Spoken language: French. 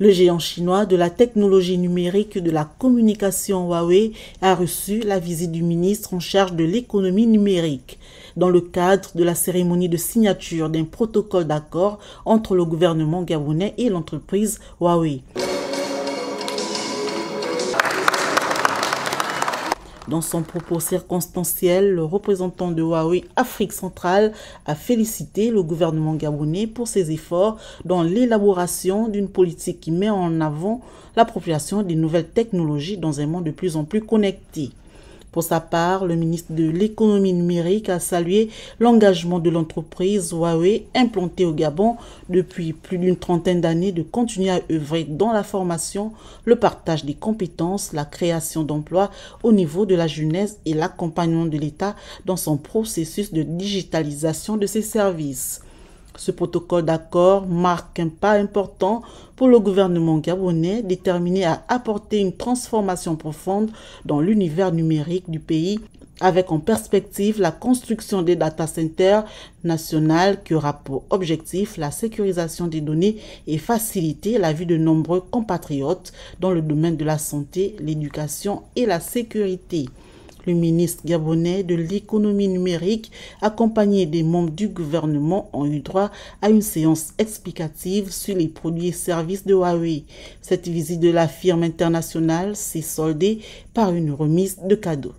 Le géant chinois de la technologie numérique de la communication Huawei a reçu la visite du ministre en charge de l'économie numérique dans le cadre de la cérémonie de signature d'un protocole d'accord entre le gouvernement gabonais et l'entreprise Huawei. Dans son propos circonstanciel, le représentant de Huawei Afrique centrale a félicité le gouvernement gabonais pour ses efforts dans l'élaboration d'une politique qui met en avant l'appropriation des nouvelles technologies dans un monde de plus en plus connecté. Pour sa part, le ministre de l'économie numérique a salué l'engagement de l'entreprise Huawei implantée au Gabon depuis plus d'une trentaine d'années de continuer à œuvrer dans la formation, le partage des compétences, la création d'emplois au niveau de la jeunesse et l'accompagnement de l'État dans son processus de digitalisation de ses services. Ce protocole d'accord marque un pas important pour le gouvernement gabonais déterminé à apporter une transformation profonde dans l'univers numérique du pays avec en perspective la construction des data centers nationaux qui aura pour objectif la sécurisation des données et faciliter la vie de nombreux compatriotes dans le domaine de la santé, l'éducation et la sécurité le ministre gabonais de l'économie numérique, accompagné des membres du gouvernement, ont eu droit à une séance explicative sur les produits et services de Huawei. Cette visite de la firme internationale s'est soldée par une remise de cadeaux.